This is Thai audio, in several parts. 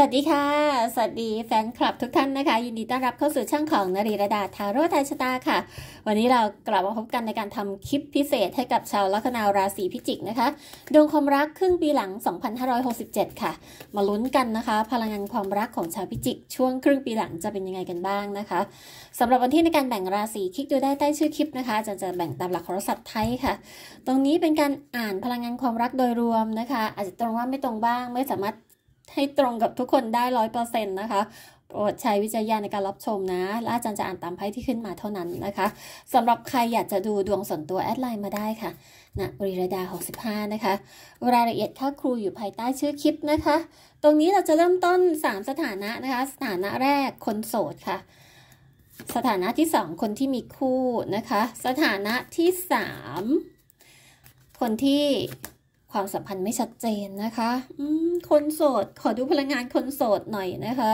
สวัสดีค่ะ สวัสดีแฟนคลับทุกท่านนะคะ ยินดีต้อนรับเข้าสู่ช่องของนรีระดา ทาโร่ไทยชตาค่ะวันนี้เรากลับมาพบกันในการทำคลิปพิเศษให้กับชาวลัคนาราศีพิจิกนะคะ ดวงความรักครึ่งปีหลัง 2567 ค่ะ มาลุ้นกันนะคะ พลังงานความรักของชาวพิจิกช่วงครึ่งปีหลังจะเป็นยังไงกันบ้างนะคะสำหรับวันที่ในการแบ่งราศีคลิกดูได้ใต้ชื่อคลิปนะคะอาจารย์จะแบ่งตามหลักโหราศาสตร์ไทยค่ะตรงนี้เป็นการอ่านพลังงานความรักโดยรวมนะคะ อาจจะตรงว่าไม่ตรงบ้างไม่สามารถให้ตรงกับทุกคนได้ร้อยเปอร์เซ็นต์นะคะโปรดใช้วิจัยในการรับชม นะและอาจารย์จะอ่านตามไพ่ที่ขึ้นมาเท่านั้นนะคะสำหรับใครอยากจะดูดวงส่วนตัวแอดไลน์มาได้ค่ะนะบริรดา 65 นะคะรายละเอียดค่าครูอยู่ภายใต้ชื่อคลิปนะคะ ตรงนี้เราจะเริ่มต้น 3 สถานะนะคะ สถานะแรกคนโสดค่ะ สถานะที่ 2 คนที่มีคู่นะคะสถานะที่ 3 คนที่ความสัมพันธ์ไม่ชัดเจนนะคะคนโสด ขอดูพลังงานคนโสดหน่อยนะคะ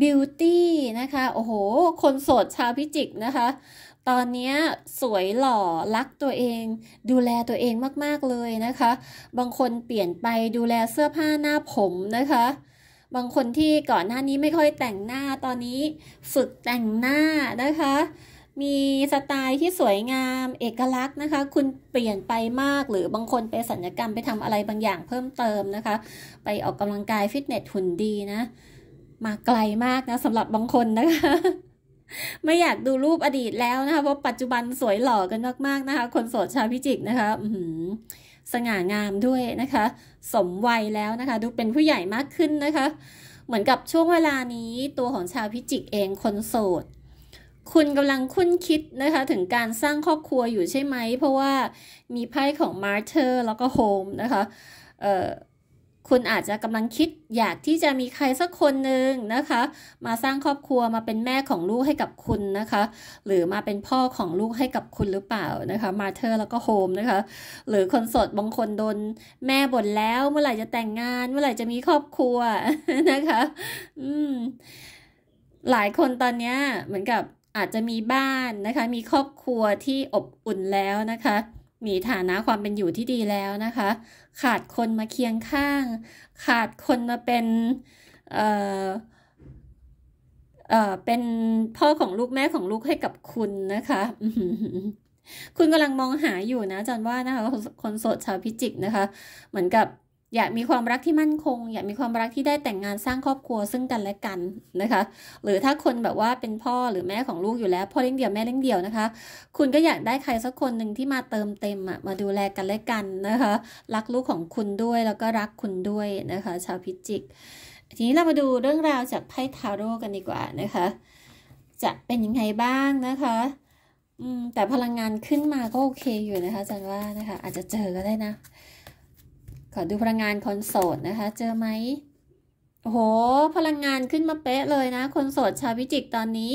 บิวตี้นะคะ โอ้โห คนโสดชาวพิจิกนะคะ ตอนนี้ สวยหล่อ รักตัวเอง ดูแลตัวเองมาก ๆ เลยนะคะ บางคนเปลี่ยนไปดูแลเสื้อผ้าหน้าผมนะคะ บางคนที่ก่อนหน้านี้ไม่ค่อยแต่งหน้าตอนนี้ ฝึกแต่งหน้านะคะมีสไตล์ที่สวยงาม เอกลักษณ์นะคะ คุณเปลี่ยนไปมากหรือบางคนไปสัญญกรรมไปทำอะไรบางอย่างเพิ่มเติมนะคะ ไปออกกำลังกายฟิตเนสหุ่นดีนะ มาไกลมากนะสำหรับบางคนนะคะ ไม่อยากดูรูปอดีตแล้วนะคะเพราะปัจจุบันสวยหล่อกันมากๆนะคะ คนโสดชาวพิจิกนะคะสง่างามด้วยนะคะ สมวัยแล้วนะคะ ดูเป็นผู้ใหญ่มากขึ้นนะคะ เหมือนกับช่วงเวลานี้ตัวของชาวพิจิกเองคนโสดคุณกำลังคุ้นคิดนะคะถึงการสร้างครอบครัวอยู่ใช่ไหม เพราะว่ามีไพ่ของมาร์เธอร์แล้วก็โฮมนะคะเอ่อคุณอาจจะกำลังคิด อยากที่จะมีใครสักคนหนึ่งนะคะ มาสร้างครอบครัวมาเป็นแม่ของลูกให้กับคุณนะคะ หรือมาเป็นพ่อของลูกให้กับคุณหรือเปล่านะคะมาเธอร์แล้วก็โฮมนะคะหรือคนสดบางคนโดนแม่บ่นแล้วเมื่อไหร่จะแต่งงาน เมื่อไหร่จะมีครอบครัวนะคะอืมหลายคนตอนเนี้ยเหมือนกับอาจจะมีบ้านนะคะ มีครอบครัวที่อบอุ่นแล้วนะคะ มีฐานะความเป็นอยู่ที่ดีแล้วนะคะ ขาดคนมาเคียงข้าง ขาดคนมาเป็นเอ่อเอ่อเป็นพ่อของลูกแม่ของลูกให้กับคุณนะคะ คุณกำลังมองหาอยู่นะจันว่านะคะคนโสดชาวพิจิกนะคะ เหมือนกับอยากมีความรักที่มั่นคง อยากมีความรักที่ได้แต่งงานสร้างครอบครัวซึ่งกันและกันนะคะ หรือถ้าคนแบบว่าเป็นพ่อหรือแม่ของลูกอยู่แล้วพ่อเลี้ยงเดี่ยวแม่เลี้ยงเดี่ยวนะคะ คุณก็อยากได้ใครสักคนหนึ่งที่มาเติมเต็มอะมาดูแลกันและกันนะคะ รักลูกของคุณด้วยแล้วก็รักคุณด้วยนะคะ ชาวพิจิกทีนี้เรามาดูเรื่องราวจากไพ่ทาโร่กันดีกว่า นะคะ จะเป็นยังไงบ้างนะคะ อืม แต่พลังงานขึ้นมาก็โอเคอยู่นะคะจันว่านะคะ อาจจะเจอก็ได้นะอดูพลังงานคนโสดนะคะเจอไหมโอ้โห พลังงานขึ้นมาเป๊ะเลยนะคนโสดชาวพิจิกตอนนี้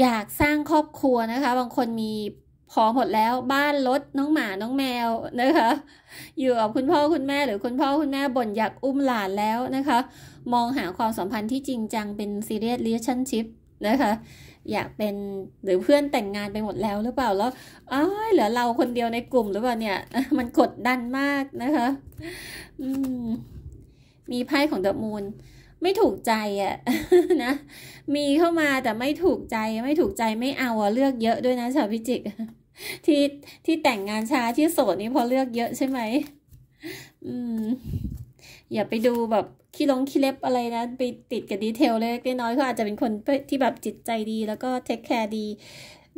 อยากสร้างครอบครัวนะคะบางคนมีพอหมดแล้ว บ้านรถน้องหมาน้องแมวนะคะ อยู่กับคุณพ่อคุณแม่หรือคุณพ่อคุณแม่บ่นอยากอุ้มหลานแล้วนะคะ มองหาความสัมพันธ์ที่จริงจังเป็นซีเรียสเลียชั่นชิพนะคะอยากเป็นหรือเพื่อนแต่งงานไปหมดแล้วหรือเปล่าแล้วอ้าเหลือเราคนเดียวในกลุ่มหรือเปล่าเนี่ย มันกดดันมากนะคะ อืมมีไพ่ของเดอะมูนไม่ถูกใจอ่ะนะมีเข้ามาแต่ไม่ถูกใจไม่ถูกใจไม่เอาเลือกเยอะด้วยนะชาวพิจิกที่ที่แต่งงานช้าที่โสดนี่พอเลือกเยอะใช่ไหมอืมอย่าไปดูแบบขี้ลงขี้เล็บอะไรนะ ไปติดกับดีเทลเล็กน้อยก็อาจจะเป็นคนที่แบบจิตใจดี แล้วก็เทคแคร์ดี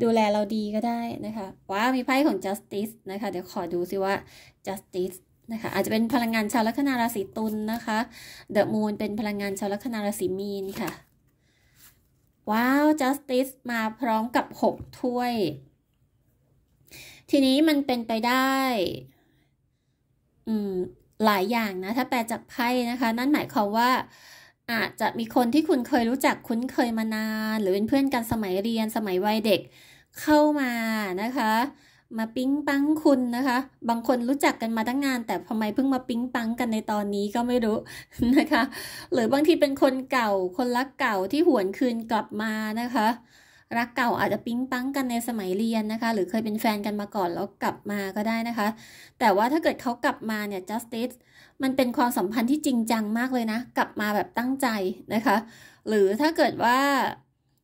ดูแลเราดีก็ได้นะคะ ว้ามีไพ่ของ justice นะคะ เดี๋ยวขอดูซิว่า justice นะคะ อาจจะเป็นพลังงานชาวลัคนาราศีตุลนนะคะ The Moon เป็นพลังงานชาวลัคนาราศีมีนค่ะ ว้าว Justice มาพร้อมกับหกถ้วย ทีนี้มันเป็นไปได้ อืมหลายอย่างนะถ้าแปลจากไพ่นะคะ นั่นหมายความว่า อาจจะมีคนที่คุณเคยรู้จักคุ้นเคยมานานหรือเป็นเพื่อนกันสมัยเรียนสมัยวัยเด็ก เข้ามานะคะ มาปิ๊งปังคุณนะคะ บางคนรู้จักกันมาตั้งนาน แต่ทำไมเพิ่งมาปิ๊งปังกันในตอนนี้ก็ไม่รู้นะคะ หรือบางทีเป็นคนเก่าคนรักเก่าที่หวนคืนกลับมานะคะรักเก่าอาจจะปิ๊งปังกันในสมัยเรียนนะคะ หรือเคยเป็นแฟนกันมาก่อนแล้วกลับมาก็ได้นะคะ แต่ว่าถ้าเกิดเขากลับมาเนี่ย justice มันเป็นความสัมพันธ์ที่จริงจัง มากเลยนะ กลับมาแบบตั้งใจนะคะ หรือถ้าเกิดว่า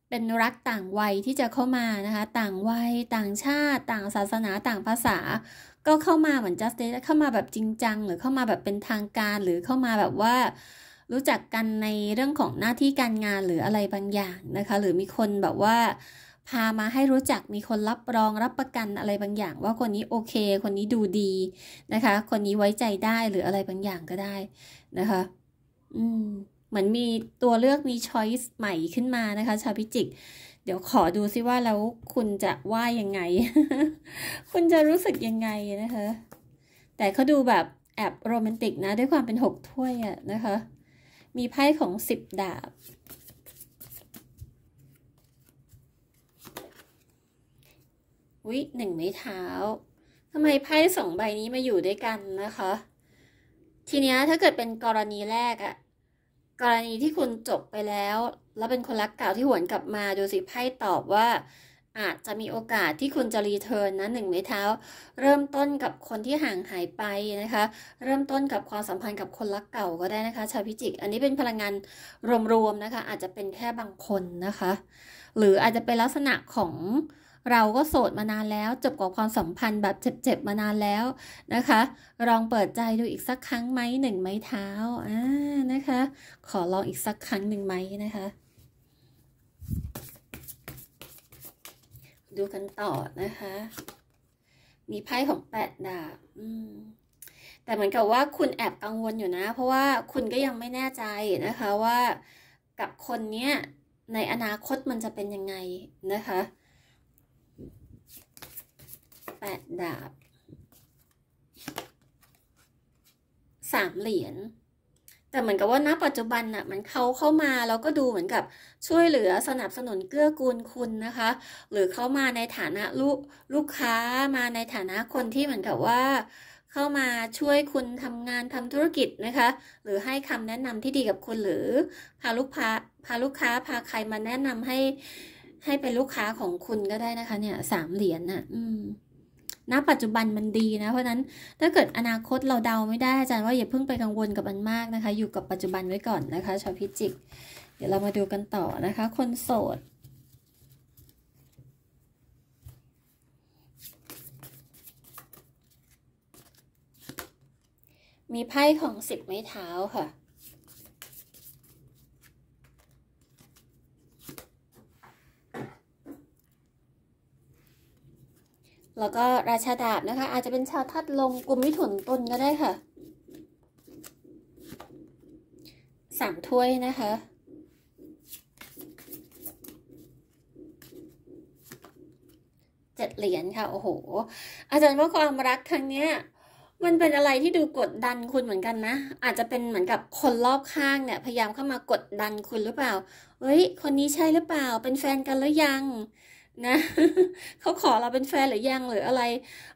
เป็น รักต่างวัยที่จะเข้ามานะคะ ต่างวัยต่างชาติ ต่างศาสนาต่างภาษา ก็เข้ามาเหมือน justice เข้ามาแบบจริงจังหรือเข้ามาแบบเป็นทางการ หรือเข้ามาแบบว่ารู้จักกันในเรื่องของหน้าที่การงานหรืออะไรบางอย่างนะคะ หรือมีคนแบบว่า พามาให้รู้จักมีคนรับรองรับประกันอะไรบางอย่าง ว่าคนนี้โอเค คนนี้ดูดีนะคะ คนนี้ไว้ใจได้หรืออะไรบางอย่างก็ได้นะคะ อืมเหมือนมีตัวเลือกมีช้อยส์ใหม่ขึ้นมานะคะ ชาวพิจิก เดี๋ยวขอดูซิว่าแล้วคุณจะว่ายังไง คุณจะรู้สึกยังไงนะคะ แต่เขาดูแบบแอบโรแมนติกนะด้วยความเป็นหกถ้วยอะนะคะมีไพ่ของสิบดาบ วิหนึ่งไม้เท้า ทำไมไพ่สองใบนี้มาอยู่ด้วยกันนะคะ ทีนี้ถ้าเกิดเป็นกรณีแรกอะ กรณีที่คุณจบไปแล้ว แล้วเป็นคนรักเก่าที่หวนกลับมา ดูสิไพ่ตอบว่าอาจจะมีโอกาสที่คุณจะรีเทิร์นนะหนึ่งไม้เท้า เริ่มต้นกับคนที่ห่างหายไปนะคะ เริ่มต้นกับความสัมพันธ์กับคนรักเก่าก็ได้นะคะชาวพิจิก อันนี้เป็นพลังงานรวมๆนะคะ อาจจะเป็นแค่บางคนนะคะ หรืออาจจะเป็นลักษณะของเราก็โสดมานานแล้ว จบกับความสัมพันธ์แบบเจ็บๆมานานแล้วนะคะ ลองเปิดใจดูอีกสักครั้งไหมหนึ่งไม้เท้าอ่านะคะ ขอลองอีกสักครั้งหนึ่งไหมนะคะดูกันต่อนะคะ มีไพ่ของแปดดาบ แต่เหมือนกับว่าคุณแอบกังวลอยู่นะ เพราะว่าคุณก็ยังไม่แน่ใจนะคะว่ากับคนเนี้ยในอนาคตมันจะเป็นยังไงนะคะ แปดดาบ สามเหรียญแต่เหมือนกับว่าณปัจจุบันน่ะมันเขาเข้ามาแล้วก็ดูเหมือนกับช่วยเหลือสนับสนุนเกื้อกูลคุณนะคะ หรือเข้ามาในฐานะลูกลูกค้ามาในฐานะคนที่เหมือนกับว่า เข้ามาช่วยคุณทำงานทำธุรกิจนะคะ หรือให้คำแนะนำที่ดีกับคุณหรือพาลูกพาพาลูกค้า พาใครมาแนะนำให้ ให้เป็นลูกค้าของคุณก็ได้นะคะ เนี่ยสามเหรียญน่ะ อืมณปัจจุบันมันดีนะเพราะนั้นถ้าเกิดอนาคตเราเดาไม่ได้ อาจารย์ว่าอย่าเพิ่งไปกังวลกับมันมากนะคะ อยู่กับปัจจุบันไว้ก่อนนะคะชาวพิจิก เดี๋ยวเรามาดูกันต่อนะคะ คนโสด มีไพ่ของสิบไม้เท้าค่ะแล้วก็ราชาดาบนะคะ อาจจะเป็นชาวทัดลงกลุ่มมิถุนตนก็ได้ค่ะ สามถ้วยนะคะเจ็ดเหรียญค่ะโอ้โห อาจารย์ว่าความรักครั้งเนี้ย มันเป็นอะไรที่ดูกดดันคุณเหมือนกันนะอาจจะเป็นเหมือนกับคนรอบข้างเนี่ย พยายามเข้ามากดดันคุณหรือเปล่า เฮ้ยคนนี้ใช่หรือเปล่า เป็นแฟนกันหรือยังนะเขาขอเราเป็นแฟนหรือยังหรืออะไร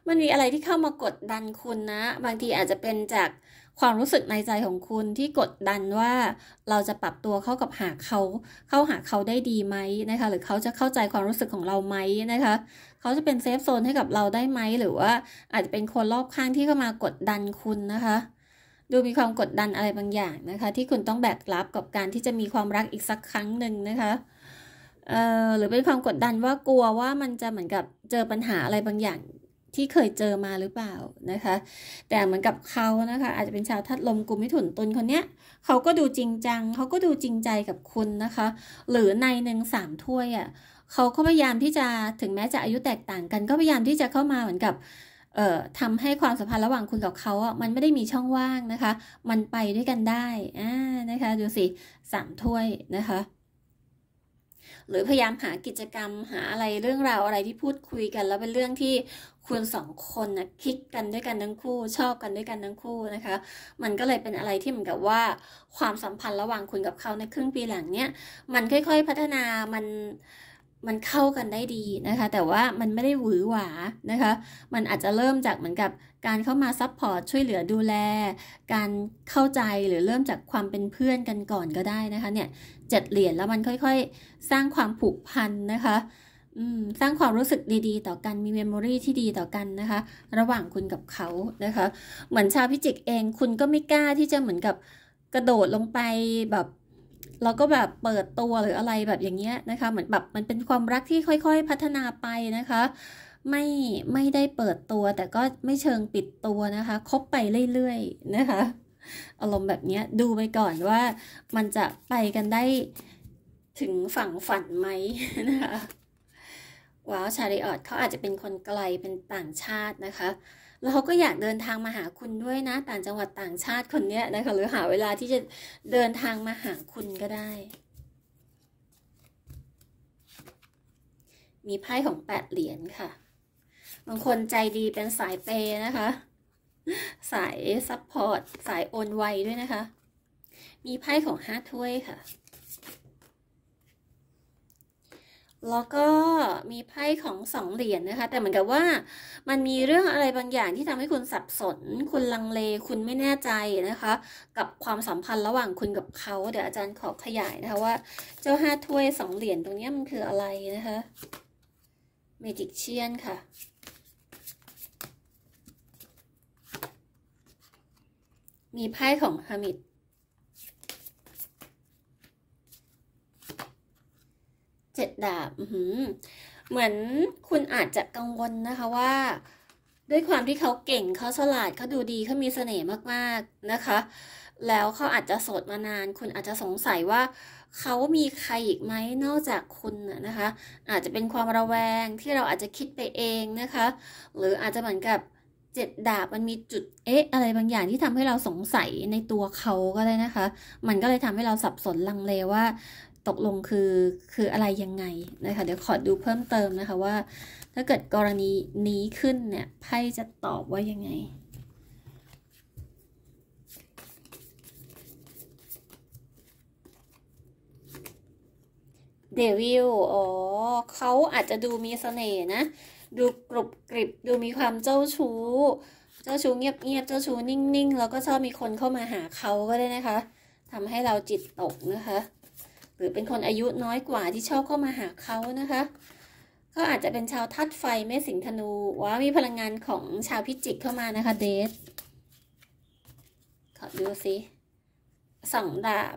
มันมีอะไรที่เข้ามากดดันคุณนะบางทีอาจจะเป็นจากความรู้สึกในใจของคุณที่กดดันว่า เราจะปรับตัวเข้ากับหาเขาเข้าหาเขาได้ดีไหมนะคะ หรือเขาจะเข้าใจความรู้สึกของเราไหมนะคะเขาจะเป็นเซฟโซนให้กับเราได้ไหมหรือว่าอาจจะเป็นคนรอบข้างที่เข้ามากดดันคุณนะคะ ดูมีความกดดันอะไรบางอย่างนะคะ ที่คุณต้องแบกรับกับการที่จะมีความรักอีกสักครั้งหนึ่งนะคะเอ่อหรือเป็นความกดดันว่ากลัวว่ามันจะเหมือนกับเจอปัญหาอะไรบางอย่างที่เคยเจอมาหรือเปล่านะคะ แต่เหมือนกับเขานะคะ อาจจะเป็นชาวทัดลมกลุ่มมิถุนตุลคนเนี้ยเขาก็ดูจริงจังเขาก็ดูจริงใจกับคุณนะคะ หรือในหนึ่งสามถ้วยอะ่ะเขาก็พยายามที่จะถึงแม้จะอายุแตกต่างกันก็พยายามที่จะเข้ามาเหมือนกับเอ่อทำให้ความสัมพันธ์ระหว่างคุณกับเขาอ่ะมันไม่ได้มีช่องว่างนะคะ มันไปด้วยกันได้อ่านะคะ ดูสิสามถ้วยนะคะหรือพยายามหากิจกรรม หาอะไรเรื่องราวอะไรที่พูดคุยกันแล้วเป็นเรื่องที่คุณสองคนนะคิดกันด้วยกันทั้งคู่ ชอบกันด้วยกันทั้งคู่นะคะ มันก็เลยเป็นอะไรที่เหมือนกับว่าความสัมพันธ์ระหว่างคุณกับเขาในครึ่งปีหลังเนี้ยมันค่อยๆ พัฒนามันมันเข้ากันได้ดีนะคะ แต่ว่ามันไม่ได้หวือหวานะคะมันอาจจะเริ่มจากเหมือนกับการเข้ามาซัพพอร์ตช่วยเหลือดูแล การเข้าใจหรือเริ่มจากความเป็นเพื่อนกันก่อนก็ได้นะคะ เนี่ยเจ็ดเหรียญแล้วมันค่อยๆ สร้างความผูกพันนะคะสร้างความรู้สึกดี ๆ ต่อกันมีเมมโมรีที่ดีต่อกันนะคะ ระหว่างคุณกับเขานะคะ เหมือนชาวพิจิกเองคุณก็ไม่กล้าที่จะเหมือนกับกระโดดลงไปแบบเราก็แบบเปิดตัวหรืออะไรแบบอย่างเงี้ยนะคะ เหมือนแบบมันเป็นความรักที่ค่อย ๆพัฒนาไปนะคะ ไม่ไม่ได้เปิดตัวแต่ก็ไม่เชิงปิดตัวนะคะคบไปเรื่อยๆนะคะ อารมณ์แบบเนี้ย ดูไปก่อนว่ามันจะไปกันได้ถึงฝั่งฝันไหมนะคะว้าวชาริออตเขาอาจจะเป็นคนไกลเป็นต่างชาตินะคะแล้วเขาก็อยากเดินทางมาหาคุณด้วยนะ ต่างจังหวัดต่างชาติคนเนี้ยนะคะ หรือหาเวลาที่จะเดินทางมาหาคุณก็ได้ มีไพ่ของแปดเหรียญค่ะ บางคนใจดีเป็นสายเปย์นะคะ สายซัพพอร์ตสายโอนไวด้วยนะคะ มีไพ่ของห้าถ้วยค่ะแล้วก็มีไพ่ของสองเหรียญนนะคะ แต่เหมือนกับว่ามันมีเรื่องอะไรบางอย่างที่ทำให้คุณสับสนคุณลังเลคุณไม่แน่ใจนะคะ กับความสัมพันธ์ระหว่างคุณกับเขาเดี๋ยวอาจารย์ขอขยายนะคะว่า เจ้าห้าถ้วยสองเหรียญตรงนี้มันคืออะไรนะคะ เมจิกเชียนค่ะ มีไพ่ของฮามิดเจ็ดดาบเหมือนคุณอาจจะกังวลนะคะว่า ด้วยความที่เขาเก่งเขาฉลาดเขาดูดีเขามีเสน่ห์มาก ๆนะคะ แล้วเขาอาจจะสดมานาน คุณอาจจะสงสัยว่า เขามีใครอีกไหมนอกจากคุณนะคะ อาจจะเป็นความระแวงที่เราอาจจะคิดไปเองนะคะ หรืออาจจะเหมือนกับเจ็ดดาบมันมีจุดเอ๊ะอะไรบางอย่างที่ทำให้เราสงสัยในตัวเขาก็ได้นะคะ มันก็เลยทำให้เราสับสนลังเลว่าตกลงคือคืออะไรยังไงนะคะ เดี๋ยวขอดูเพิ่มเติมนะคะว่า ถ้าเกิดกรณีนี้ขึ้นเนี่ยไพ่จะตอบว่ายังไง เดวิลอ๋อ เขาอาจจะดูมีเสน่ห์นะ ดูกรุบกริบ ดูมีความเจ้าชู้ เจ้าชู้เงียบเงียบ เจ้าชู้นิ่งๆ แล้วก็ชอบมีคนเข้ามาหาเขาก็ได้นะคะ ทำให้เราจิตตกนะคะหรือเป็นคนอายุน้อยกว่าที่ชอบเข้ามาหาเขานะคะก็อาจจะเป็นชาวทัดไฟเม่สิงธนู ว่ามีพลังงานของชาวพิจิกเข้ามานะคะเดทขอดูสิสองดาบ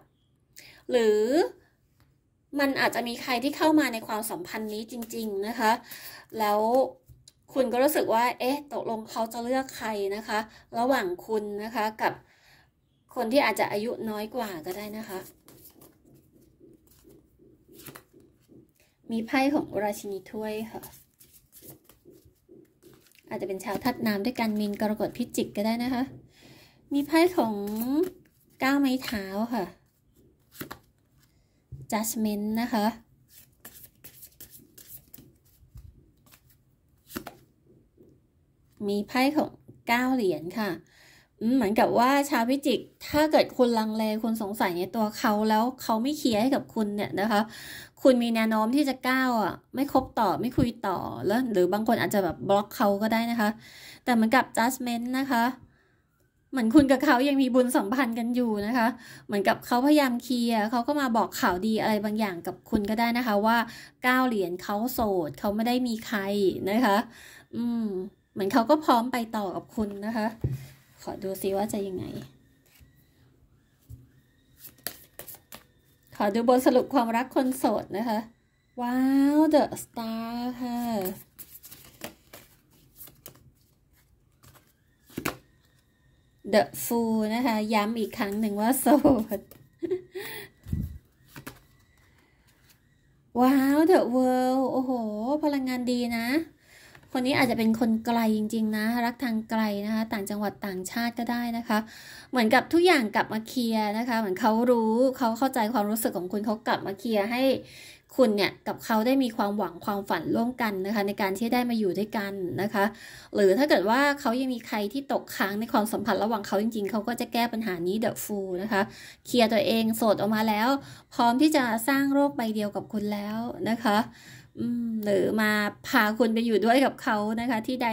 หรือมันอาจจะมีใครที่เข้ามาในความสัมพันธ์นี้จริงๆนะคะ แล้วคุณก็รู้สึกว่า เอ๊ะตกลงเขาจะเลือกใครนะคะ ระหว่างคุณนะคะกับคนที่อาจจะอายุน้อยกว่าก็ได้นะคะมีไพ่ของราชินีถ้วยค่ะ อาจจะเป็นชาวทัดน้ำด้วยกันมีนกรกฎพิจิกก็ได้นะคะ มีไพ่ของก้าวไม้เท้าค่ะ judgment นะคะ มีไพ่ของก้าเหรียญค่ะ เหมือนกับว่าชาวพิจิกถ้าเกิดคุณลังเลคุณสงสัยในตัวเขาแล้วเขาไม่เคลียร์ให้กับคุณเนี่ยนะคะคุณมีแนวโน้มที่จะก้าวอ่ะไม่คบต่อไม่คุยต่อแล้วหรือบางคนอาจจะแบบบล็อกเขาก็ได้นะคะ แต่เหมือนกับ judgment นะคะ เหมือนคุณกับเขายังมีบุญสัมพันธ์กันอยู่นะคะ เหมือนกับเขาพยายามเคลียร์เขาก็มาบอกข่าวดีอะไรบางอย่างกับคุณก็ได้นะคะ ว่าก้าวเหรียญเขาโสด เขาไม่ได้มีใครนะคะ อืม เหมือนเขาก็พร้อมไปต่อกับคุณนะคะ ขอดูซิว่าจะยังไงขอดูบทสรุปความรักคนโสดนะคะว้าวเดอะสตาร์ค่ะเดอะฟูนะคะ ย้ำอีกครั้งหนึ่งว่าโสด ว้าวเดอะเวิลด์โอ้โหพลังงานดีนะคนนี้อาจจะเป็นคนไกลจริง ๆนะ รักทางไกลนะคะต่างจังหวัดต่างชาติก็ได้นะคะ เหมือนกับทุกอย่างกลับมาเคลียร์นะคะ เหมือนเขารู้เขาเข้าใจความรู้สึกของคุณเขากลับมาเคลียร์ให้ คุณเนี่ยกับเขาได้มีความหวังความฝันร่วมกันนะคะ ในการที่ได้มาอยู่ด้วยกันนะคะ หรือถ้าเกิดว่าเขายังมีใครที่ตกค้างในความสัมพันธ์ระหว่างเขาจริงๆเขาก็จะแก้ปัญหานี้เดอะฟูลนะคะ เคลียร์ตัวเองโสดออกมาแล้ว พร้อมที่จะสร้างโรคใบเดียวกับคุณแล้วนะคะหรือมาพาคุณไปอยู่ด้วยกับเขานะคะ ที่ใด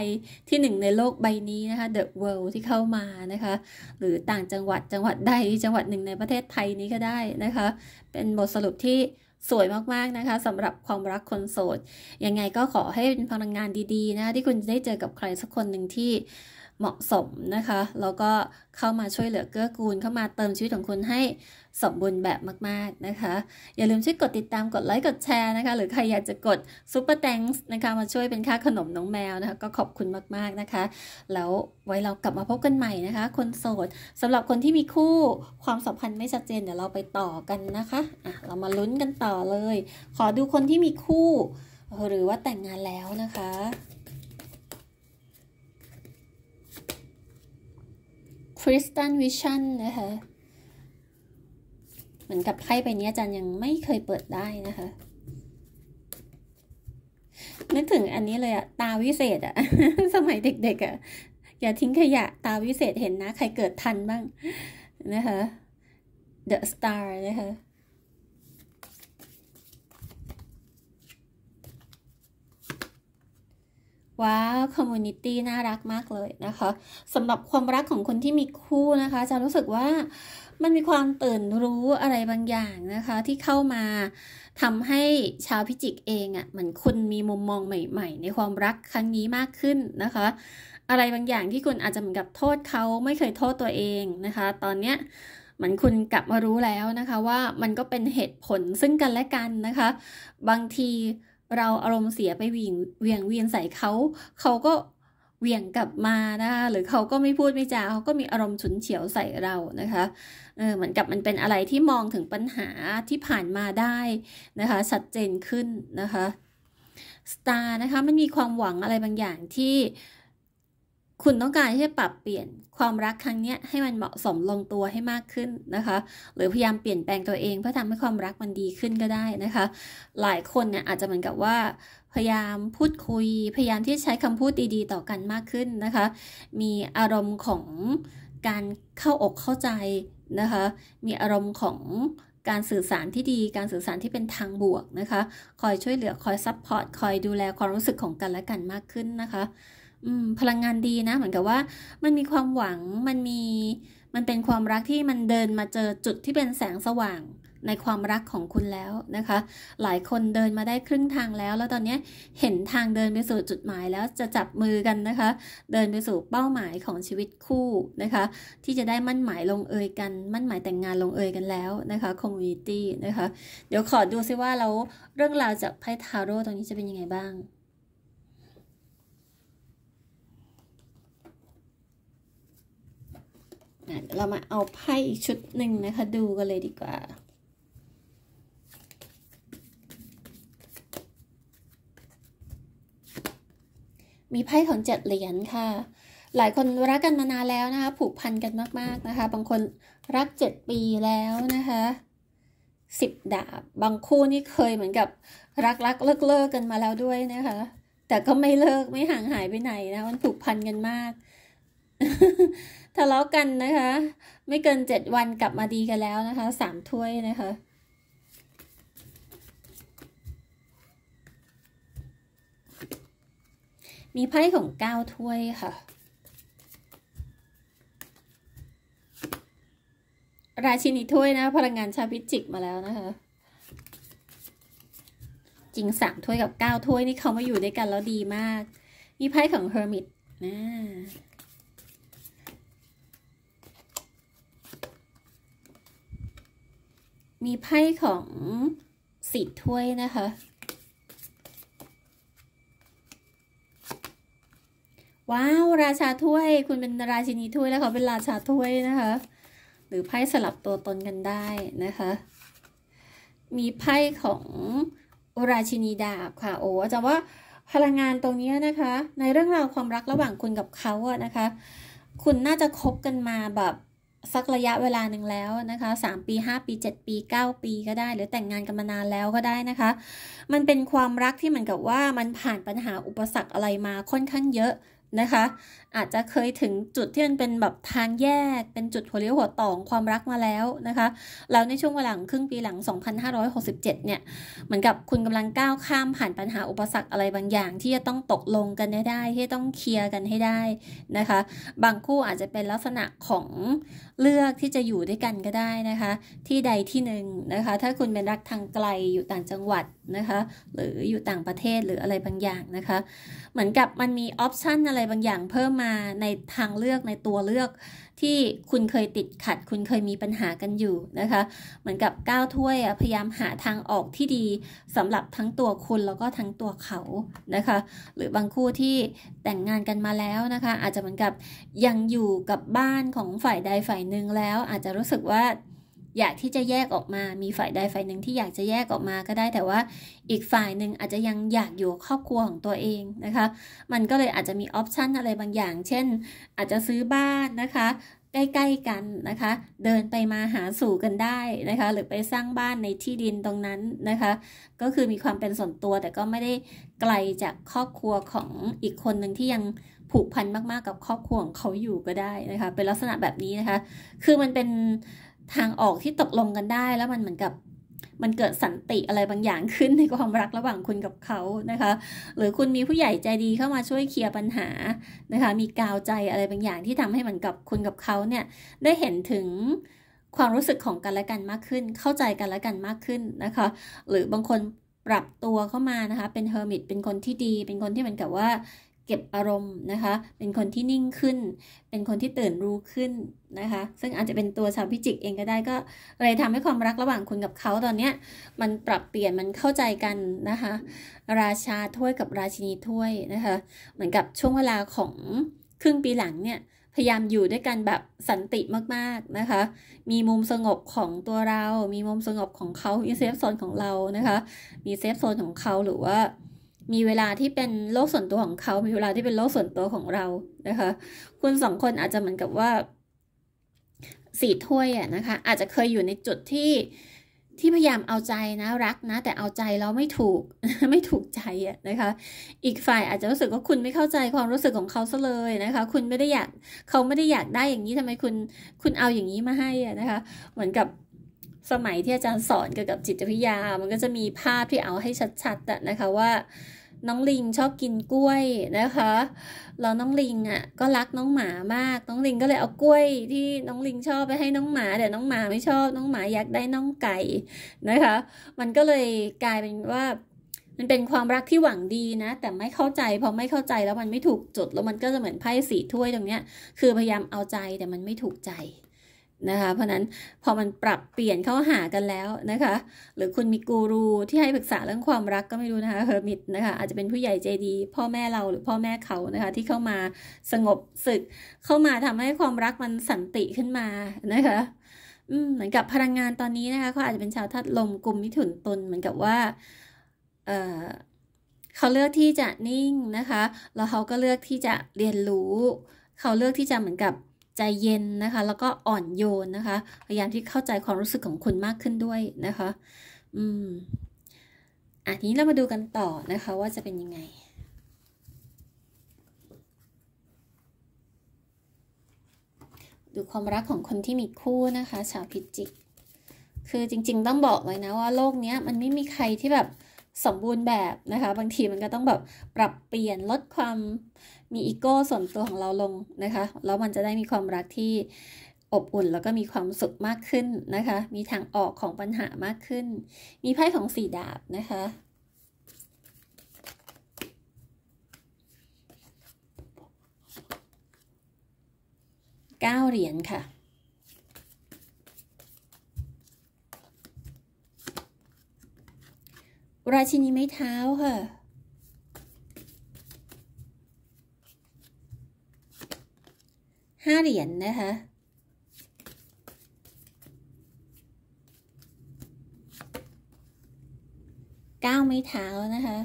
ที่หนึ่งในโลกใบนี้นะคะ The World ที่เข้ามานะคะ หรือต่างจังหวัดจังหวัดใด จังหวัดหนึ่งในประเทศไทยนี้ก็ได้นะคะ เป็นบทสรุปที่สวยมากๆนะคะสำหรับความรักคนโสดยังไงก็ขอให้เป็นพลังงานดีๆนะคะที่คุณจะได้เจอกับใครสักคนหนึ่งที่เหมาะสมนะคะ แล้วก็เข้ามาช่วยเหลือเกื้อกูลเข้ามาเติมชีวิตของคุณให้สมบูรณ์แบบมากๆนะคะอย่าลืมช่วยกดติดตามกดไลค์กดแชร์นะคะ หรือใครอยากจะกดซุปเปอร์แตงส์นะคะ มาช่วยเป็นค่าขนมน้องแมวนะคะ ก็ขอบคุณมากๆนะคะ แล้วไว้เรากลับมาพบกันใหม่นะคะ คนโสด สำหรับคนที่มีคู่ ความสัมพันธ์ไม่ชัดเจนเดี๋ยวเราไปต่อกันนะคะอ่ะเรามาลุ้นกันต่อเลย ขอดูคนที่มีคู่หรือว่าแต่งงานแล้วนะคะคริสตันวิชั่นนะคะเหมือนกับไพ่ใบนี้อาจารย์ยังไม่เคยเปิดได้นะคะนึกถึงอันนี้เลยอะตาวิเศษอะสมัยเด็กๆอะอย่าทิ้งขยะตาวิเศษเห็นนะ ใครเกิดทันบ้าง นะคะ The Star นะคะว้าว คอมมูนิตี้น่ารักมากเลยนะคะสำหรับความรักของคนที่มีคู่นะคะจะรู้สึกว่ามันมีความตื่นรู้อะไรบางอย่างนะคะ ที่เข้ามาทำให้ชาวพิจิกเองอะ่ะเหมือนคุณมีมุมมองใหม่ ๆ ในความรักครั้งนี้มากขึ้นนะคะ อะไรบางอย่างที่คุณอาจจะเหมือนกับโทษเขาไม่เคยโทษตัวเองนะคะ ตอนเนี้ยหมือนคุณกลับมารู้แล้วนะคะ ว่ามันก็เป็นเหตุผลซึ่งกันและกันนะคะ บางทีเราอารมณ์เสียไปวิงเวียงเวียนใส่เขา เขาก็เวียงกลับมานะคะหรือเขาก็ไม่พูดไม่จาเขาก็มีอารมณ์ฉุนเฉียวใส่เรานะคะเออเหมือนกับมันเป็นอะไรที่มองถึงปัญหาที่ผ่านมาได้นะคะ ชัดเจนขึ้นนะคะสตาร์นะคะมันมีความหวังอะไรบางอย่างที่คุณต้องการที่จะปรับเปลี่ยนความรักครั้งนี้ให้มันเหมาะสมลงตัวให้มากขึ้นนะคะ หรือพยายามเปลี่ยนแปลงตัวเองเพื่อทำให้ความรักมันดีขึ้นก็ได้นะคะ หลายคนเนี่ยอาจจะเหมือนกับว่า พยายามพูดคุยพยายามที่ใช้คำพูดดีๆต่อกันมากขึ้นนะคะ มีอารมณ์ของการเข้าอกเข้าใจนะคะ มีอารมณ์ของการสื่อสารที่ดี การสื่อสารที่เป็นทางบวกนะคะคอยช่วยเหลือคอยซัพพอร์ตคอยดูแลความรู้สึกของกันและกันมากขึ้นนะคะพลังงานดีนะเหมือนกับว่ามันมีความหวังมันมีมันเป็นความรักที่มันเดินมาเจอจุดที่เป็นแสงสว่างในความรักของคุณแล้วนะคะ หลายคนเดินมาได้ครึ่งทางแล้วแล้วตอนนี้เห็นทางเดินไปสู่จุดหมายแล้ว จะจับมือกันนะคะ เดินไปสู่เป้าหมายของชีวิตคู่นะคะ ที่จะได้มั่นหมายลงเอยกันมั่นหมายแต่งงานลงเอยกันแล้วนะคะคอมมูนิตี้นะคะเดี๋ยวขอดูซิว่าเราเรื่องราวจากไพ่ทาโร่ตรงนี้จะเป็นยังไงบ้างเรามาเอาไพ่อีกชุดหนึ่งนะคะดูกันเลยดีกว่า มีไพ่ของเจ็ดเหรียญค่ะ หลายคนรักกันมานานแล้วนะคะผูกพันกันมากๆนะคะ บางคนรักเจ็ดปีแล้วนะคะสิบดาบบางคู่นี่เคยเหมือนกับรักรักเลิกเลิกกันมาแล้วด้วยนะคะ แต่ก็ไม่เลิกไม่ห่างหายไปไหนนะมันผูกพันกันมากทะเลาะกันนะคะ ไม่เกินเจ็ดวันกลับมาดีกันแล้วนะคะ สามถ้วยนะคะ มีไพ่ของเก้าถ้วยค่ะ ราชินีถ้วยนะ พลังงานชาพิจิกมาแล้วนะคะ จริงสามถ้วยกับเก้าถ้วยนี่เขามาอยู่ด้วยกันแล้วดีมาก มีไพ่ของเฮอร์มิตนะมีไพ่ของสิบถ้วยนะคะว้าวราชาถ้วย คุณเป็นราชินีถ้วยแล้วเขาเป็นราชาถ้วยนะคะ หรือไพ่สลับตัวตนกันได้นะคะ มีไพ่ของราชินีดาบค่ะโอ้จะว่าพลังงานตรงนี้นะคะ ในเรื่องราวความรักระหว่างคุณกับเขาอะนะคะ คุณน่าจะคบกันมาแบบสักระยะเวลาหนึ่งแล้วนะคะ 3 ปี 5 ปี 7 ปี 9 ปีก็ได้ หรือแต่งงานกันมานานแล้วก็ได้นะคะ มันเป็นความรักที่เหมือนกับว่ามันผ่านปัญหาอุปสรรคอะไรมาค่อนข้างเยอะนะคะอาจจะเคยถึงจุดที่มันเป็นแบบทางแยกเป็นจุดหัวเลี้ยวหัวต่องความรักมาแล้วนะคะแล้วในช่วงเวลาครึ่งปีหลัง 2567 เนี่ยเหมือนกับคุณกำลังก้าวข้ามผ่านปัญหาอุปสรรคอะไรบางอย่างที่จะต้องตกลงกันได้ที่ต้องเคลียร์กันให้ได้นะคะ บางคู่อาจจะเป็นลักษณะของเลือกที่จะอยู่ด้วยกันก็ได้นะคะที่ใดที่หนึ่งนะคะถ้าคุณเป็นรักทางไกลอยู่ต่างจังหวัดนะคะหรืออยู่ต่างประเทศหรืออะไรบางอย่างนะคะ เหมือนกับมันมีออปชันอะไรบางอย่างเพิ่มมาในทางเลือกในตัวเลือกที่คุณเคยติดขัดคุณเคยมีปัญหากันอยู่นะคะ เหมือนกับก้าวถ้วยพยายามหาทางออกที่ดีสำหรับทั้งตัวคุณแล้วก็ทั้งตัวเขานะคะหรือบางคู่ที่แต่งงานกันมาแล้วนะคะ อาจจะเหมือนกับยังอยู่กับบ้านของฝ่ายใดฝ่ายหนึ่งแล้ว อาจจะรู้สึกว่าอยากที่จะแยกออกมา มีฝ่ายใดฝ่ายหนึ่งที่อยากจะแยกออกมาก็ได้ แต่ว่าอีกฝ่ายหนึ่งอาจจะยังอยากอยู่ครอบครัวของตัวเองนะคะ มันก็เลยอาจจะมีออปชันอะไรบางอย่าง เช่น อาจจะซื้อบ้านนะคะ ใกล้ๆกันนะคะ เดินไปมาหาสู่กันได้นะคะ หรือไปสร้างบ้านในที่ดินตรงนั้นนะคะ ก็คือมีความเป็นส่วนตัวแต่ก็ไม่ได้ไกลจากครอบครัวของอีกคนหนึ่งที่ยังผูกพันมาก ๆกับครอบครัวของเขาอยู่ก็ได้นะคะ เป็นลักษณะแบบนี้นะคะ คือมันเป็นทางออกที่ตกลงกันได้แล้วมันเหมือนกับมันเกิดสันติอะไรบางอย่างขึ้นในความรักระหว่างคุณกับเขานะคะ หรือคุณมีผู้ใหญ่ใจดีเข้ามาช่วยเคลียร์ปัญหานะคะ มีกาวใจอะไรบางอย่างที่ทำให้เหมือนกับคุณกับเขาเนี่ยได้เห็นถึงความรู้สึกของกันและกันมากขึ้นเข้าใจกันและกันมากขึ้นนะคะ หรือบางคนปรับตัวเข้ามานะคะเป็นเฮอร์มิตเป็นคนที่ดีเป็นคนที่เหมือนกับว่าเก็บอารมณ์นะคะ เป็นคนที่นิ่งขึ้น เป็นคนที่ตื่นรู้ขึ้นนะคะ ซึ่งอาจจะเป็นตัวชาวพิจิกเองก็ได้ก็เลยทำให้ความรักระหว่างคุณกับเขาตอนเนี้ยมันปรับเปลี่ยนมันเข้าใจกันนะคะ ราชาถ้วยกับราชินีถ้วยนะคะ เหมือนกับช่วงเวลาของครึ่งปีหลังเนี่ยพยายามอยู่ด้วยกันแบบสันติมากๆนะคะ มีมุมสงบของตัวเรา มีมุมสงบของเขามีเซฟโซนของเรานะคะ มีเซฟโซนของเขาหรือว่ามีเวลาที่เป็นโลกส่วนตัวของเขา มีเวลาที่เป็นโลกส่วนตัวของเรา นะคะ คุณสองคนอาจจะเหมือนกับว่าสีถ้วยอะนะคะ อาจจะเคยอยู่ในจุดที่ที่พยายามเอาใจนะรักนะ แต่เอาใจแล้วไม่ถูก ไม่ถูกใจอะนะคะ อีกฝ่ายอาจจะรู้สึกว่าคุณไม่เข้าใจความรู้สึกของเขาซะเลยนะคะ คุณไม่ได้อยาก เขาไม่ได้อยากได้อย่างนี้ทำไมคุณ คุณเอาอย่างนี้มาให้อะนะคะ เหมือนกับสมัยที่อาจารย์สอนเกี่ยวกับจิตวิทยา มันก็จะมีภาพที่เอาให้ชัดๆนะคะว่าน้องลิงชอบกินกล้วยนะคะ แล้วน้องลิงอ่ะก็รักน้องหมามาก น้องลิงก็เลยเอากล้วยที่น้องลิงชอบไปให้น้องหมา แต่น้องหมาไม่ชอบน้องหมาอยากได้น้องไก่นะคะ มันก็เลยกลายเป็นว่า มันเป็นความรักที่หวังดีนะ แต่ไม่เข้าใจพอไม่เข้าใจแล้วมันไม่ถูกจุดแล้วมันก็จะเหมือนไพ่สีถ้วยตรงเนี้ย คือพยายามเอาใจแต่มันไม่ถูกใจนะคะเพราะนั้นพอมันปรับเปลี่ยนเข้าหากันแล้วนะคะ หรือคุณมีกูรูที่ให้ปรึกษาเรื่องความรักก็ไม่รู้นะคะเฮอร์มิตนะคะ อาจจะเป็นผู้ใหญ่ใจดี พ่อแม่เราหรือพ่อแม่เขานะคะ ที่เข้ามาสงบศึก เข้ามาทำให้ความรักมันสันติขึ้นมานะคะเหมือนกับพลังงานตอนนี้นะคะเขาอาจจะเป็นชาวธาตุลมกลุ่มมิถุนตนเหมือนกับว่าเเขาเลือกที่จะนิ่งนะคะ แล้วเขาก็เลือกที่จะเรียนรู้ เขาเลือกที่จะเหมือนกับใจเย็นนะคะแล้วก็อ่อนโยนนะคะพยายามที่เข้าใจความรู้สึกของคุณมากขึ้นด้วยนะคะอืมอันนี้เรามาดูกันต่อนะคะว่าจะเป็นยังไง ดูความรักของคนที่มีคู่นะคะ ชาวพิจิกคือจริงๆต้องบอกเลยนะว่าโลกนี้มันไม่มีใครที่แบบสมบูรณ์แบบนะคะ บางทีมันก็ต้องแบบปรับเปลี่ยนลดความมีอีโก้ส่วนตัวของเราลงนะคะ แล้วมันจะได้มีความรักที่อบอุ่นแล้วก็มีความสุขมากขึ้นนะคะ มีทางออกของปัญหามากขึ้น มีไพ่ของสี่ดาบนะคะเก้าเหรียญค่ะราชินีไม้เท้าค่ะห้าเหรียญนนะคะเก้าไม้เท้านะคะ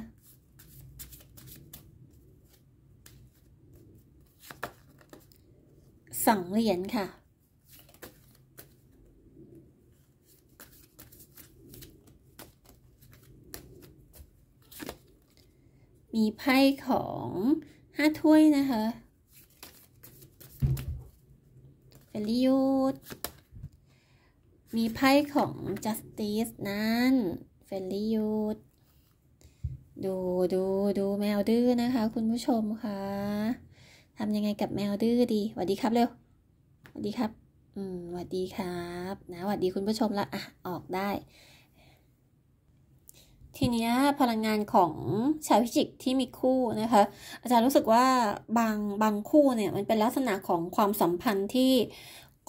สองเหรียญค่ะ มีไพ่ของห้าถ้วยนะคะเฟลิยูดมีไพ่ของ justice นั้นเฟลิยูดดู ดู ดู แมวดื้อนะคะ คุณผู้ชมคะทำยังไงกับแมวดื้อดีสวัสดีครับเร็วสวัสดีครับ อืมสวัสดีครับ นะสวัสดีคุณผู้ชมละอ่ะ ออกได้ทีเนี้ยพลังงานของชาวพิจิกที่มีคู่นะคะ อาจารย์รู้สึกว่าบางบางคู่เนี่ยมันเป็นลักษณะของความสัมพันธ์ที่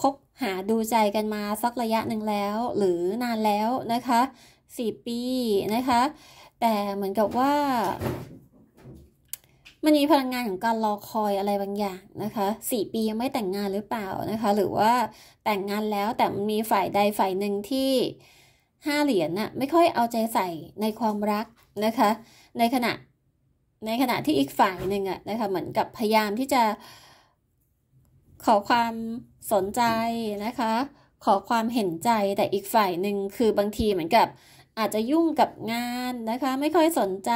คบหาดูใจกันมาสักระยะหนึ่งแล้ว หรือนานแล้วนะคะสี่ปีนะคะแต่เหมือนกับว่ามันมีพลังงานของการรอคอยอะไรบางอย่างนะคะสี่ปียังไม่แต่งงานหรือเปล่านะคะ หรือว่าแต่งงานแล้วแต่มันมีฝ่ายใดฝ่ายหนึ่งที่ห้าเหรียญน่ะไม่ค่อยเอาใจใส่ในความรักนะคะ ในขณะในขณะที่อีกฝ่ายหนึ่งอะนะคะเหมือนกับพยายามที่จะ ขอความสนใจนะคะขอความเห็นใจแต่อีกฝ่ายหนึ่งคือบางทีเหมือนกับอาจจะยุ่งกับงานนะคะไม่ค่อยสนใจ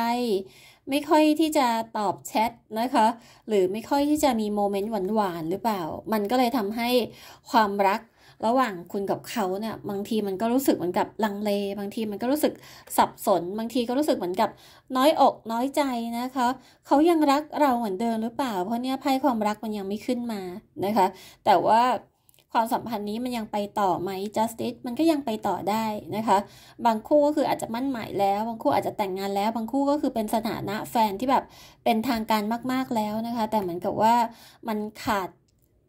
ไม่ค่อยที่จะตอบแชทนะคะหรือไม่ค่อยที่จะมีโมเมนต์หวานๆหรือเปล่า มันก็เลยทำให้ความรักระหว่างคุณกับเขาเนี่ยบางทีมันก็รู้สึกเหมือนกับลังเล บางทีมันก็รู้สึกสับสน บางทีก็รู้สึกเหมือนกับน้อยอกน้อยใจนะคะ เขายังรักเราเหมือนเดิมหรือเปล่า เพราะเนี่ยไพ่ความรักมันยังไม่ขึ้นมานะคะ แต่ว่าความสัมพันธ์นี้มันยังไปต่อไหม justice มันก็ยังไปต่อได้นะคะ บางคู่ก็คืออาจจะมั่นหมายแล้วบางคู่อาจจะแต่งงานแล้ว บางคู่ก็คือเป็นสถานะแฟนที่แบบเป็นทางการมาก ๆแล้วนะคะ แต่เหมือนกับว่ามันขาด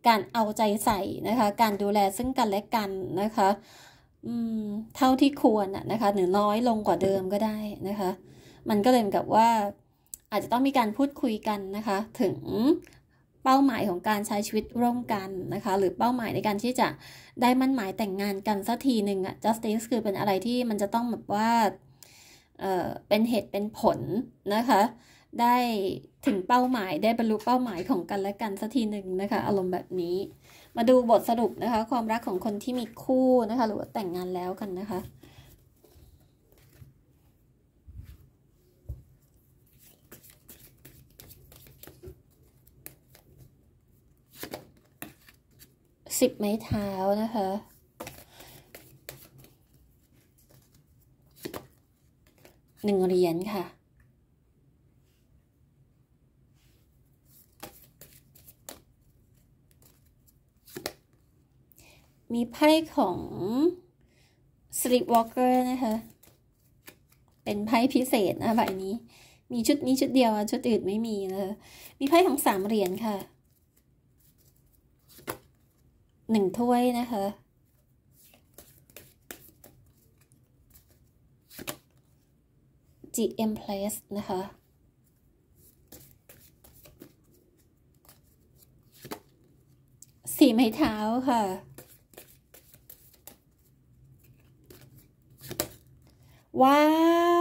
การเอาใจใส่นะคะ การดูแลซึ่งกันและกันนะคะ เท่าที่ควรนะคะ หรือน้อยลงกว่าเดิมก็ได้นะคะ มันก็เลยกับว่า อาจจะต้องมีการพูดคุยกันนะคะ ถึงเป้าหมายของการใช้ชีวิตร่วมกันนะคะ หรือเป้าหมายในการที่จะได้มั่นหมายแต่งงานกันสักทีหนึ่งอะ justice คือเป็นอะไรที่มันจะต้องแบบว่า เออเป็นเหตุเป็นผลนะคะ ได้ถึงเป้าหมายได้บรรลุเป้าหมายของกันและกันสักทีหนึ่งนะคะ อารมณ์แบบนี้ มาดูบทสรุปนะคะ ความรักของคนที่มีคู่นะคะ หรือว่าแต่งงานแล้วกันนะคะสิบไม้เท้านะคะหนึ่งเหรียญค่ะี้ไพ่ของ Sleepwalker นะคะ เป็นไพ่พิเศษนะใบนี้ มีชุดนี้ชุดเดียว ชุดอื่นไม่มี นะคะ มีไพ่ของสามเหรียญค่ะ หนึ่งถ้วยนะคะ GM Place นะคะ สี่ไม้เท้าค่ะว้า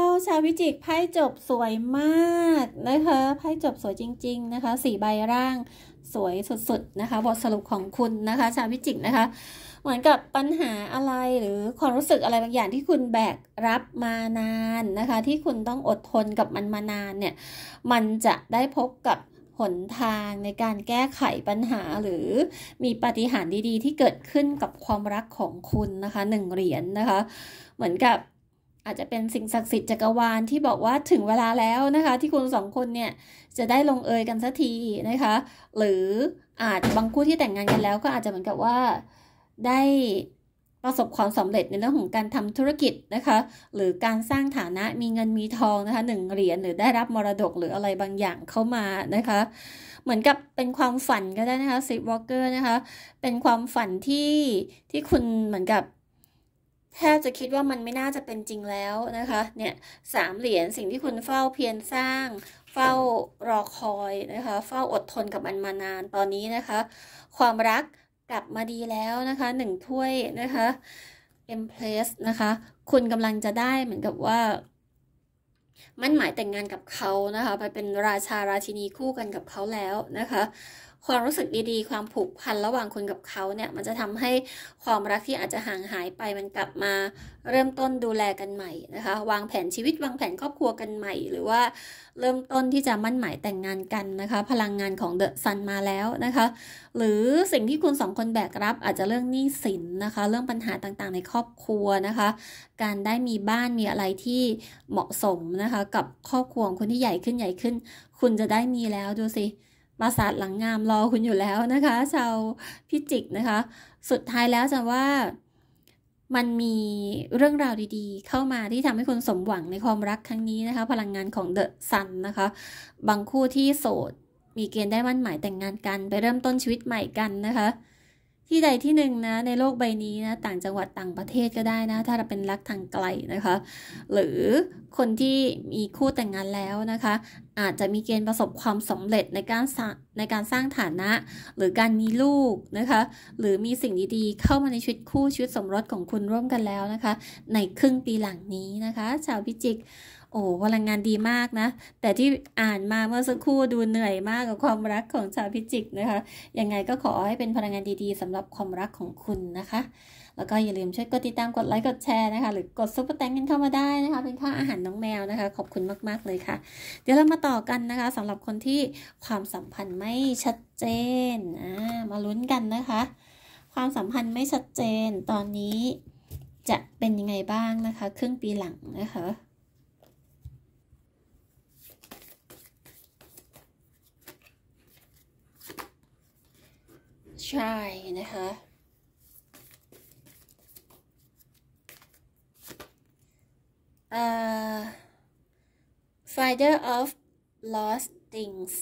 ว ชาวพิจิกไพ่จบสวยมากนะคะ ไพ่จบสวยจริง ๆนะคะ สี่ใบร่างสวยสุดๆ นะคะบทสรุปของคุณนะคะ ชาวพิจิกนะคะ เหมือนกับปัญหาอะไรหรือความรู้สึกอะไรบางอย่างที่คุณแบกรับมานานนะคะ ที่คุณต้องอดทนกับมันมานานเนี่ย มันจะได้พบกับหนทางในการแก้ไขปัญหาหรือมีปฏิหารดีๆที่เกิดขึ้นกับความรักของคุณนะคะหนึ่งเหรียญนนะคะ เหมือนกับอาจจะเป็นสิ่งศักดิ์สิทธิ์จักรวาลที่บอกว่าถึงเวลาแล้วนะคะ ที่คุณสองคนเนี่ย จะได้ลงเอยกันสักทีนะคะ หรืออาจบางคู่ที่แต่งงานกันแล้วก็อาจจะเหมือนกับว่าได้ประสบความสำเร็จในเรื่องของการทำธุรกิจนะคะ หรือการสร้างฐานะมีเงินมีทองนะคะหนึ่งเหรียญหรือได้รับมรดกหรืออะไรบางอย่างเข้ามานะคะ เหมือนกับเป็นความฝันก็ได้นะคะซิปวอลเกอร์นะคะเป็นความฝันที่ที่คุณเหมือนกับแทบจะคิดว่ามันไม่น่าจะเป็นจริงแล้วนะคะ เนี่ยสามเหรียญสิ่งที่คุณเฝ้าเพียรสร้างเฝ้ารอคอยนะคะ เฝ้าอดทนกับมันมานาน ตอนนี้นะคะ ความรักกลับมาดีแล้วนะคะหนึ่งถ้วยนะคะเอ็มเพลสนะคะ คุณกำลังจะได้เหมือนกับว่า มันหมายแต่งงานกับเขานะคะไปเป็นราชาราชินีคู่กันกับเขาแล้วนะคะความรู้สึกดี ๆ ความผูกพันระหว่างคุณกับเขาเนี่ย มันจะทำให้ความรักที่อาจจะห่างหายไปมันกลับมาเริ่มต้นดูแลกันใหม่นะคะ วางแผนชีวิตวางแผนครอบครัวกันใหม่ หรือว่าเริ่มต้นที่จะมั่นหมายแต่งงานกันนะคะ พลังงานของเดอะซันมาแล้วนะคะ หรือสิ่งที่คุณสองคนแบกรับอาจจะเรื่องหนี้สินนะคะ เรื่องปัญหาต่าง ๆ ในครอบครัวนะคะ การได้มีบ้านมีอะไรที่เหมาะสมนะคะกับครอบครัวของคุณที่ใหญ่ขึ้นใหญ่ขึ้น คุณจะได้มีแล้วดูสิปราสาทหลังงามรอคุณอยู่แล้วนะคะ ชาวพิจิกนะคะ สุดท้ายแล้วจะว่ามันมีเรื่องราวดีๆ เข้ามาที่ทำให้คุณสมหวังในความรักครั้งนี้นะคะ พลังงานของเดอะซันนะคะบางคู่ที่โสดมีเกณฑ์ได้มั่นหมายแต่งงานกัน ไปเริ่มต้นชีวิตใหม่กันนะคะที่ใดที่หนึ่งนะในโลกใบนี้นะต่างจังหวัดต่างประเทศก็ได้นะ ถ้าเราเป็นรักทางไกลนะคะ หรือคนที่มีคู่แต่งงานแล้วนะคะ อาจจะมีเกณฑ์ประสบความสำเร็จในการในการสร้างฐานะ หรือการมีลูกนะคะ หรือมีสิ่งดี ๆ เข้ามาในชีวิตคู่ชีวิตสมรสของคุณร่วมกันแล้วนะคะ ในครึ่งปีหลังนี้นะคะ ชาวพิจิกโอ้ พลังงานดีมากนะ แต่ที่อ่านมาเมื่อสักครู่ดูเหนื่อยมากกับความรักของชาวพิจิกนะคะ ยังไงก็ขอให้เป็นพลังงานดี ๆ สำหรับความรักของคุณนะคะ แล้วก็อย่าลืมช่วยกดติดตาม กดไลค์ กดแชร์นะคะ หรือกดซุปเปอร์แตงกันเข้ามาได้นะคะ เป็นค่าอาหารน้องแมวนะคะ ขอบคุณมาก ๆเลยค่ะ เดี๋ยวเรามาต่อกันนะคะ สำหรับคนที่ความสัมพันธ์ไม่ชัดเจนอ่ามาลุ้นกันนะคะ ความสัมพันธ์ไม่ชัดเจน ตอนนี้จะเป็นยังไงบ้างนะคะครึ่งปีหลังนะคะใช่นะคะ เอ่อ finder of lost things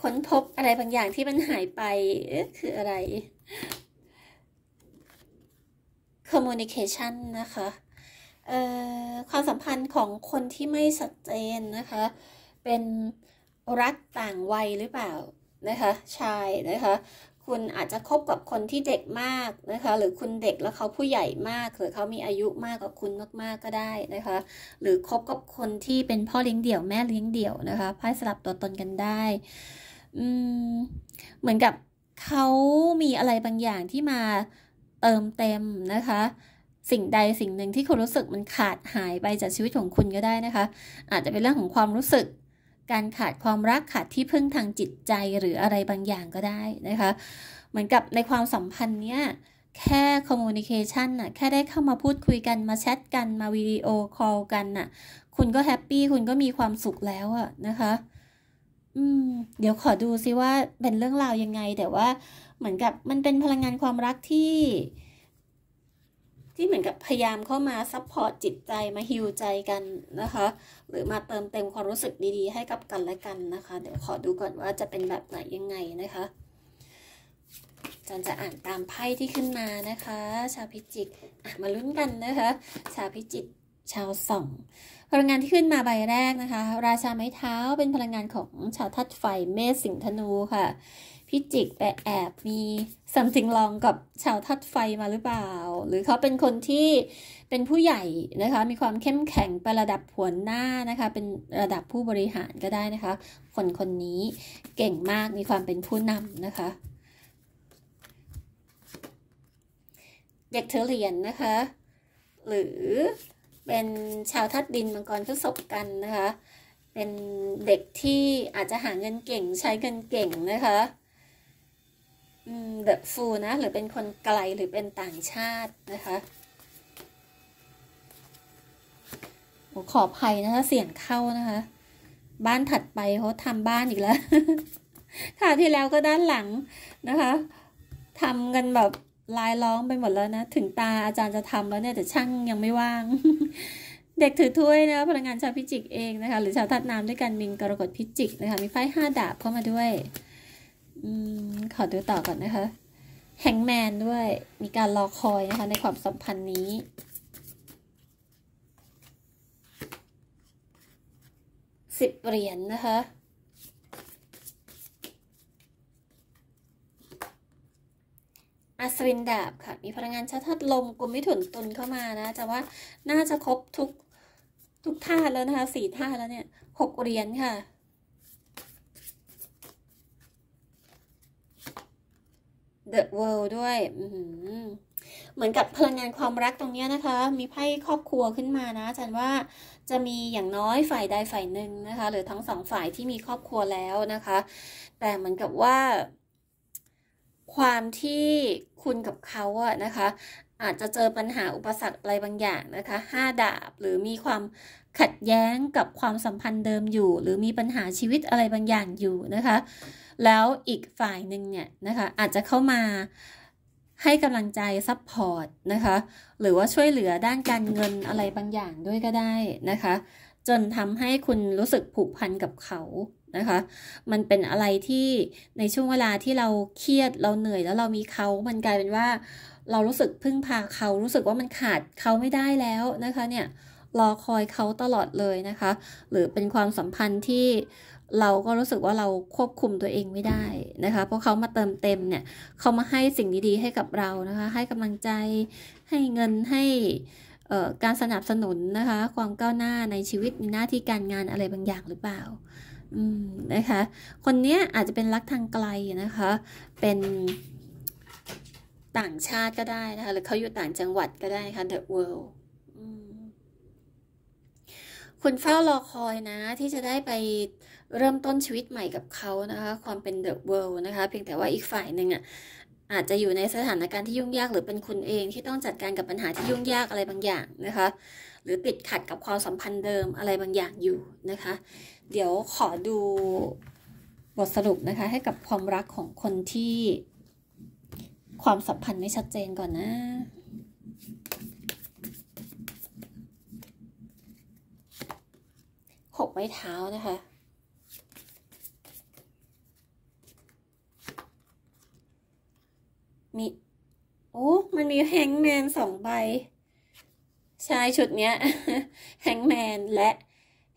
ค้นพบอะไรบางอย่างที่มันหายไป คืออะไร communication นะคะ เออ่ความสัมพันธ์ของคนที่ไม่สัดเจนนะคะ เป็นรักต่างวัยหรือเปล่านะคะชายนะคะคุณอาจจะคบกับคนที่เด็กมากนะคะ หรือคุณเด็กแล้วเขาผู้ใหญ่มากหรือเขามีอายุมากกว่าคุณมากๆก็ได้นะคะ หรือคบกับคนที่เป็นพ่อเลี้ยงเดี่ยวแม่เลี้ยงเดี่ยวนะคะพายสลับตัวตนกันได้อืมเหมือนกับเขามีอะไรบางอย่างที่มาเติมเต็มนะคะ สิ่งใดสิ่งหนึ่งที่คุณรู้สึกมันขาดหายไปจากชีวิตของคุณก็ได้นะคะ อาจจะเป็นเรื่องของความรู้สึกการขาดความรักขาดที่พึ่งทางจิตใจหรืออะไรบางอย่างก็ได้นะคะ เหมือนกับในความสัมพันธ์เนี้ย แค่คอมมูนิเคชันน่ะแค่ได้เข้ามาพูดคุยกันมาแชทกันมาวิดีโอคอลกันน่ะคุณก็แฮปปี้คุณก็มีความสุขแล้วอะนะคะ อืมเดี๋ยวขอดูซิว่าเป็นเรื่องราวยังไง แต่ว่าเหมือนกับมันเป็นพลังงานความรักที่ที่เหมือนกับพยายามเข้ามาซัพพอร์ตจิตใจมาฮิวใจกันนะคะ หรือมาเติมเต็มความรู้สึกดีๆ ให้กับกันและกันนะคะ เดี๋ยวขอดูก่อนว่าจะเป็นแบบไหนยังไงนะคะจันจะอ่านตามไพ่ที่ขึ้นมานะคะ ชาวพิจิกมาลุ้นกันนะคะ ชาวพิจิกชาวสองพลังงานที่ขึ้นมาใบแรกนะคะ ราชาไม้เท้าเป็นพลังงานของชาวทัดไฟเมษสิงธนูค่ะพิจิกไปแอบมีสัมทิงลองกับชาวทัดไฟมาหรือเปล่า หรือเขาเป็นคนที่เป็นผู้ใหญ่นะคะ มีความเข้มแข็งไประดับหัวหน้านะคะ เป็นระดับผู้บริหารก็ได้นะคะ คนคนนี้เก่งมาก มีความเป็นผู้นำนะคะ เด็กเธอเรียนนะคะ หรือเป็นชาวทัดดินมังกรพสษภกันนะคะ เป็นเด็กที่อาจจะหาเงินเก่ง ใช้เงินเก่งนะคะแบบฟู นะหรือเป็นคนไกลหรือเป็นต่างชาตินะคะ ขออภัยนะคะเสียงเข้านะคะ บ้านถัดไปเขาทำบ้านอีกแล้วค่ะที่แล้วก็ด้านหลังนะคะทำกันแบบ ลายล้อมไปหมดแล้วนะ ถึงตาอาจารย์จะทำแล้วเนี่ยแต่ช่างยังไม่ว่าง เด็กถือถ้วยนะพลังงานชาวพิจิกเองนะคะ หรือชาวทัดน้ำด้วยกันมิงกรกฎพิจิกนะคะ มีไฟห้าดาบเข้ามาด้วยอืมขอดูต่อก่อนนะคะ แฮงแมนด้วย มีการรอคอยนะคะ ในความสัมพันธ์นี้ สิบเหรียญนนะคะอาสวินดาบค่ะ มีพลังงานชาทัดลมกลุ่มมิถุนตุนเข้ามานะ แต่ว่าน่าจะครบทุกทุกท่าแล้วนะคะ สี่ท่าแล้วเนี่ย หกเหรียญค่ะ The World ด้วยเหมือนกับพลังงานความรักตรงนี้นะคะ มีไพ่ครอบครัวขึ้นมานะอาจารย์ว่าจะมีอย่างน้อยฝ่ายใดฝ่ายหนึ่งนะคะ หรือทั้งสองฝ่ายที่มีครอบครัวแล้วนะคะ แต่เหมือนกับว่า ความที่คุณกับเขาอะนะคะ อาจจะเจอปัญหาอุปสรรคอะไรบางอย่างนะคะห้าดาบ หรือมีความขัดแย้งกับความสัมพันธ์เดิมอยู่ หรือมีปัญหาชีวิตอะไรบางอย่างอยู่นะคะแล้วอีกฝ่ายหนึ่งเนี่ย นะคะ อาจจะเข้ามาให้กำลังใจซัพพอร์ตนะคะ หรือว่าช่วยเหลือด้านการเงินอะไรบางอย่างด้วยก็ได้นะคะ จนทำให้คุณรู้สึกผูกพันกับเขานะคะ มันเป็นอะไรที่ในช่วงเวลาที่เราเครียดเราเหนื่อยแล้วเรามีเขา มันกลายเป็นว่าเรารู้สึกพึ่งพาเขารู้สึกว่ามันขาดเขาไม่ได้แล้วนะคะเนี่ยรอคอยเขาตลอดเลยนะคะ หรือเป็นความสัมพันธ์ที่เราก็รู้สึกว่าเราควบคุมตัวเองไม่ได้นะคะเพราะเขามาเติมเต็มเนี่ย เขามาให้สิ่งดีๆ ให้กับเรานะคะ ให้กำลังใจให้เงินให้การสนับสนุนนะคะ ความก้าวหน้าในชีวิตในหน้าที่การงานอะไรบางอย่างหรือเปล่านะคะคนนี้อาจจะเป็นรักทางไกลนะคะ เป็นต่างชาติก็ได้นะคะ หรือเขาอยู่ต่างจังหวัดก็ได้ค่ะ The World คุณเฝ้ารอคอยนะที่จะได้ไปเริ่มต้นชีวิตใหม่กับเขานะคะ ความเป็นเดอะเวิลด์นะคะ เพียงแต่ว่าอีกฝ่ายหนึ่งอ่ะ อาจจะอยู่ในสถานการณ์ที่ยุ่งยากหรือเป็นคุณเองที่ต้องจัดการกับปัญหาที่ยุ่งยากอะไรบางอย่างนะคะ หรือติดขัดกับความสัมพันธ์เดิมอะไรบางอย่างอยู่นะคะ เดี๋ยวขอดูบทสรุปนะคะ ให้กับความรักของคนที่ ความสัมพันธ์ไม่ชัดเจนก่อนนะหกไม้เท้านะคะมี โอ้ มันมีแฮงแมนสองใบใช่ชุดเนี้ย แฮงแมนและ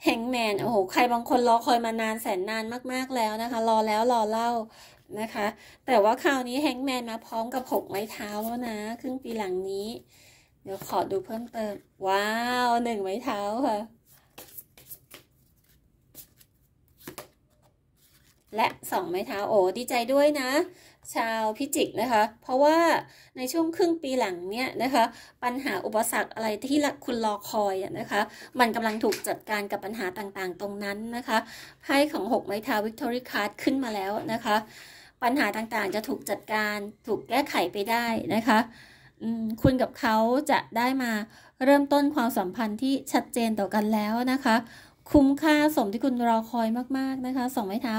แฮงแมน โอ้โห ใครบางคนรอคอยมานานแสนนานมากๆแล้วนะคะ รอแล้วรอเล่านะคะ แต่ว่าคราวนี้แฮงแมนมาพร้อมกับหกไม้เท้าแล้วนะ ครึ่งปีหลังนี้ เดี๋ยวขอดูเพิ่มเติม ว้าวหนึ่งไม้เท้าค่ะ และสองไม้เท้าโอ้ดีใจด้วยนะชาวพิจิกนะคะ เพราะว่าในช่วงครึ่งปีหลังเนี่ยนะคะ ปัญหาอุปสรรคอะไรที่คุณรอคอยนะคะ มันกำลังถูกจัดการกับปัญหาต่างๆตรงนั้นนะคะไพ่ของ6ไม้เท้าวิกตอรี่คัทขึ้นมาแล้วนะคะ ปัญหาต่างๆ จะถูกจัดการถูกแก้ไขไปได้นะคะคุณกับเขาจะได้มาเริ่มต้นความสัมพันธ์ที่ชัดเจนต่อกันแล้วนะคะคุ้มค่าสมที่คุณรอคอยมาก ๆ นะคะ สองไม้เท้า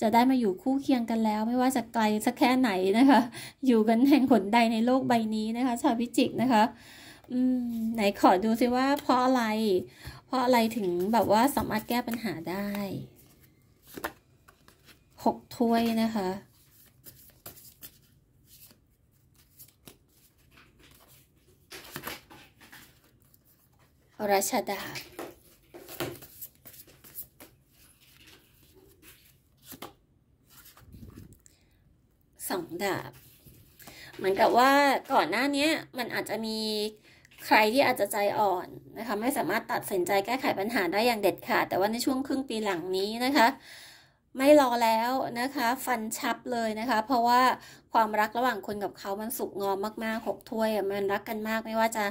จะได้มาอยู่คู่เคียงกันแล้ว ไม่ว่าจะไกลสักแค่ไหนนะคะ อยู่กันแห่งขนใดในโลกใบนี้นะคะ ชาวพิจิกนะคะ อืม ไหนขอดูซิว่าเพราะอะไรเพราะอะไรถึงแบบว่าสามารถแก้ปัญหาได้หกถ้วยนะคะราชดาสองดาบเหมือนกับว่าก่อนหน้านี้มันอาจจะมีใครที่อาจจะใจอ่อนนะคะไม่สามารถตัดสินใจแก้ไขปัญหาได้อย่างเด็ดขาดแต่ว่าในช่วงครึ่งปีหลังนี้นะคะ ไม่รอแล้วนะคะ ฟันชับเลยนะคะ เพราะว่าความรักระหว่างคนกับเขา มันสุกงอมมากๆหกถ้วยมันรักกันมากไม่ว่าจะ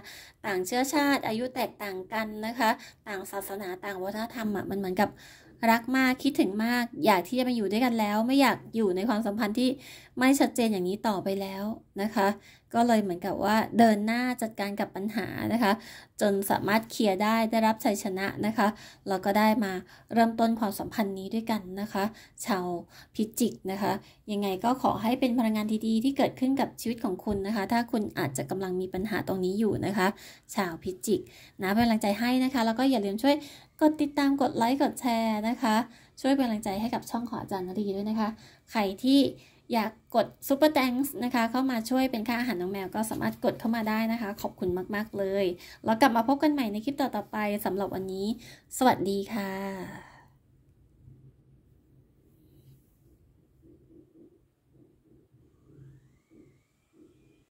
ต่างเชื้อชาติอายุแตกต่างกันนะคะ ต่างศาสนาต่างวัฒนธรรมอ่ะมันเหมือนกับรักมากคิดถึงมากอยากที่จะมาอยู่ด้วยกันแล้ว ไม่อยากอยู่ในความสัมพันธ์ที่ไม่ชัดเจนอย่างนี้ต่อไปแล้วนะคะ ก็เลยเหมือนกับว่าเดินหน้าจัดการกับปัญหานะคะ จนสามารถเคลียร์ได้ได้รับชัยชนะนะคะแล้วก็ได้มาเริ่มต้นความสัมพันธ์นี้ด้วยกันนะคะ ชาวพิจิกนะคะยังไงก็ขอให้เป็นพลังงานดีๆที่เกิดขึ้นกับชีวิตของคุณนะคะ ถ้าคุณอาจจะกำลังมีปัญหาตรงนี้อยู่นะคะ ชาวพิจิกนะเป็นกำลังใจให้นะคะแล้วก็อย่าลืมช่วยกดติดตามกดไลค์กดแชร์นะคะ ช่วยเป็นกำลังใจให้กับช่องของอาจารย์นรีด้วยนะคะ ใครที่อยากกดซ u เปอร์แตงส์นะคะ เข้ามาช่วยเป็นค่าอาหารน้องแมวก็สามารถกดเข้ามาได้นะคะ ขอบคุณมากๆเลย แล้วกลับมาพบกันใหม่ในคลิปต่อๆไปสำหรับวันนี้ สวัสดีค่ะ